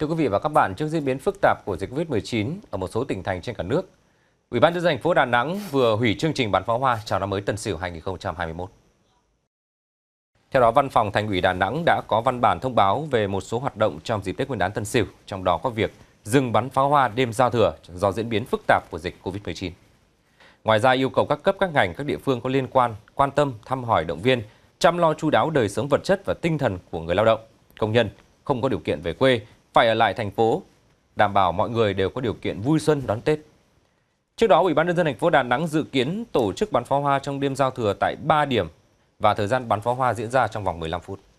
Thưa quý vị và các bạn, trước diễn biến phức tạp của dịch Covid-19 ở một số tỉnh thành trên cả nước, Ủy ban nhân dân thành phố Đà Nẵng vừa hủy chương trình bắn pháo hoa chào năm mới Tân Sửu 2021. Theo đó, Văn phòng Thành ủy Đà Nẵng đã có văn bản thông báo về một số hoạt động trong dịp Tết Nguyên đán Tân Sửu, trong đó có việc dừng bắn pháo hoa đêm giao thừa do diễn biến phức tạp của dịch Covid-19. Ngoài ra, yêu cầu các cấp các ngành, các địa phương có liên quan quan tâm, thăm hỏi động viên, chăm lo chu đáo đời sống vật chất và tinh thần của người lao động, công nhân không có điều kiện về quê phải ở lại thành phố, đảm bảo mọi người đều có điều kiện vui xuân đón Tết. Trước đó, Ủy ban nhân dân thành phố Đà Nẵng dự kiến tổ chức bắn pháo hoa trong đêm giao thừa tại 3 điểm và thời gian bắn pháo hoa diễn ra trong vòng 15 phút.